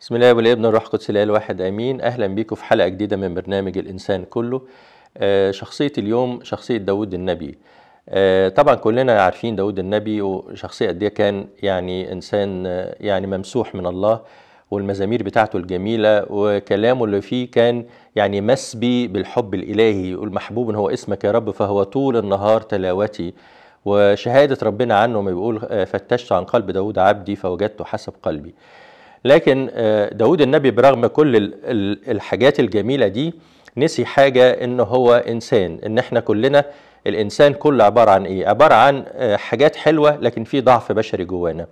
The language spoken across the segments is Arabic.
بسم الله والابن الروح القدس الاله الواحد امين اهلا بيكم في حلقه جديده من برنامج الانسان كله آه، شخصيه اليوم شخصيه داود النبي آه، طبعا كلنا عارفين داود النبي وشخصيه قد إيه كان يعني انسان آه، يعني ممسوح من الله والمزامير بتاعته الجميلة وكلامه اللي فيه كان يعني مسبي بالحب الإلهي يقول محبوب هو اسمك يا رب فهو طول النهار تلاوتي وشهادة ربنا عنه ما بيقول فتشت عن قلب داود عبدي فوجدته حسب قلبي لكن آه، داود النبي برغم كل الحاجات الجميلة دي نسي حاجة ان هو انسان ان احنا كلنا الانسان كله عبارة عن ايه عبارة عن آه، حاجات حلوة لكن في ضعف بشري جوانا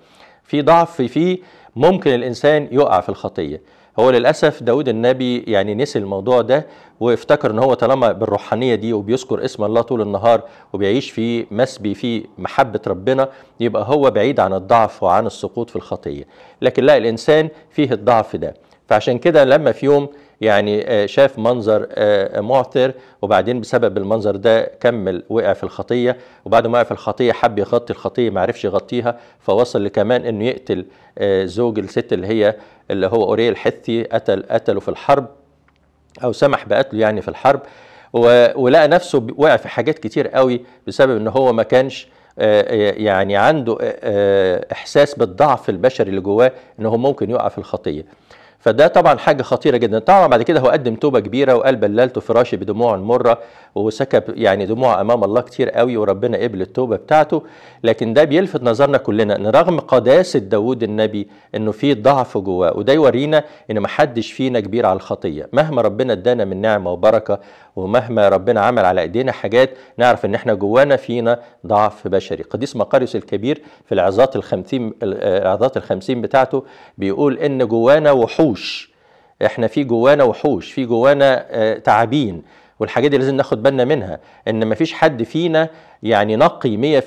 في ضعف فيه ممكن الانسان يقع في الخطية هو للاسف داود النبي يعني نسي الموضوع ده وافتكر ان هو طالما بالروحانيه دي وبيذكر اسم الله طول النهار وبيعيش في مسبي في محبه ربنا يبقى هو بعيد عن الضعف وعن السقوط في الخطيه لكن لا الانسان فيه الضعف ده فعشان كده لما في يوم يعني آه، شاف منظر آه، آه، معثر وبعدين بسبب المنظر ده كمل وقع في الخطيه وبعد ما وقع في الخطيه حب يغطي الخطيه ما عرفش يغطيها فوصل لكمان انه يقتل زوج الست اللي هي اللي هو اوريل الحثي قتل قتله في الحرب او سمح بقتله يعني في الحرب ولقى نفسه وقع في حاجات كتير قوي بسبب ان هو ما كانش يعني عنده احساس بالضعف البشري اللي جواه ان هو ممكن يقع في الخطيه فده طبعا حاجه خطيره جدا طبعا بعد كده هو قدم توبه كبيره وقال بللت فراشي بدموع مره وسكب يعني دموع امام الله كتير قوي وربنا قبل التوبه بتاعته لكن ده بيلفت نظرنا كلنا ان رغم قداسه داوود النبي انه في ضعف جواه وده يورينا ان ما حدش فينا كبير على الخطيه مهما ربنا ادانا من نعمه وبركه ومهما ربنا عمل على ايدينا حاجات نعرف ان احنا جوانا فينا ضعف بشري قديس مقاريوس الكبير في العظات الخمسين آه، آه، العظات الخمسين بتاعته بيقول ان جوانا وحوش وحوش احنا في جوانا وحوش في جوانا آه، تعابين والحاجات دي لازم ناخد بالنا منها ان مفيش حد فينا يعني نقي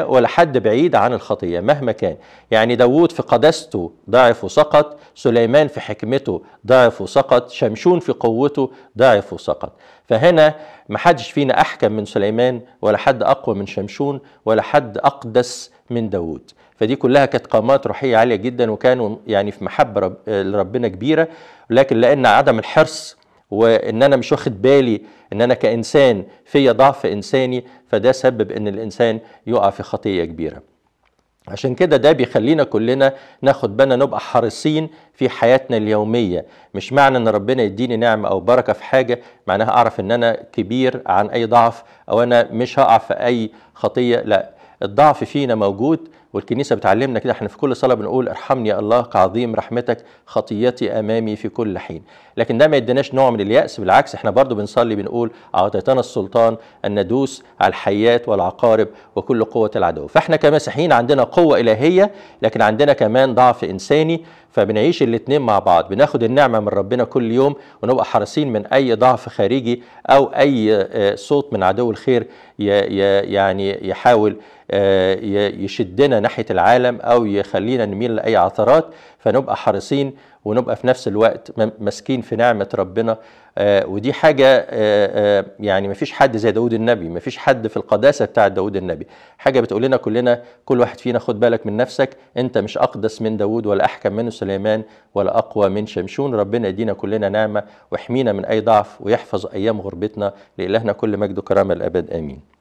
100% ولا حد بعيد عن الخطيه مهما كان يعني داوود في قداسته ضعف وسقط سليمان في حكمته ضعف وسقط شمشون في قوته ضعف وسقط فهنا محدش فينا احكم من سليمان ولا حد اقوى من شمشون ولا حد اقدس من داوود فدي كلها كانت قامات روحيه عاليه جدا وكانوا يعني في محبه رب لربنا كبيره لكن لان عدم الحرص وان انا مش واخد بالي ان انا كانسان فيا ضعف انساني فده سبب ان الانسان يقع في خطيه كبيره عشان كده ده بيخلينا كلنا ناخد بالنا نبقى حريصين في حياتنا اليومية مش معنى ان ربنا يديني نعمة او بركة في حاجة معناها اعرف ان انا كبير عن اي ضعف او انا مش هقع في اي خطية لا الضعف فينا موجود والكنيسة بتعلمنا كده احنا في كل صلاة بنقول ارحمني يا الله كعظيم رحمتك خطيتي أمامي في كل حين لكن ده ما يديناش نوع من اليأس بالعكس احنا برضو بنصلي بنقول أعطيتنا السلطان أن ندوس على الحيات والعقارب وكل قوة العدو فاحنا كمسيحيين عندنا قوة إلهية لكن عندنا كمان ضعف إنساني فبنعيش الاثنين مع بعض بناخد النعمة من ربنا كل يوم ونبقى حريصين من أي ضعف خارجي أو أي آه، صوت من عدو الخير يعني يحاول آه، يشدنا ناحيه العالم او يخلينا نميل لاي عثرات فنبقى حريصين ونبقى في نفس الوقت ماسكين في نعمه ربنا آه، ودي حاجه آه، آه، يعني مفيش حد زي داود النبي مفيش حد في القداسه بتاع داود النبي حاجه بتقول لنا كلنا كل واحد فينا خد بالك من نفسك انت مش اقدس من داود ولا احكم منه سليمان ولا اقوى من شمشون ربنا يدينا كلنا نعمه ويحمينا من اي ضعف ويحفظ ايام غربتنا لالهنا كل مجد وكرامه الابد امين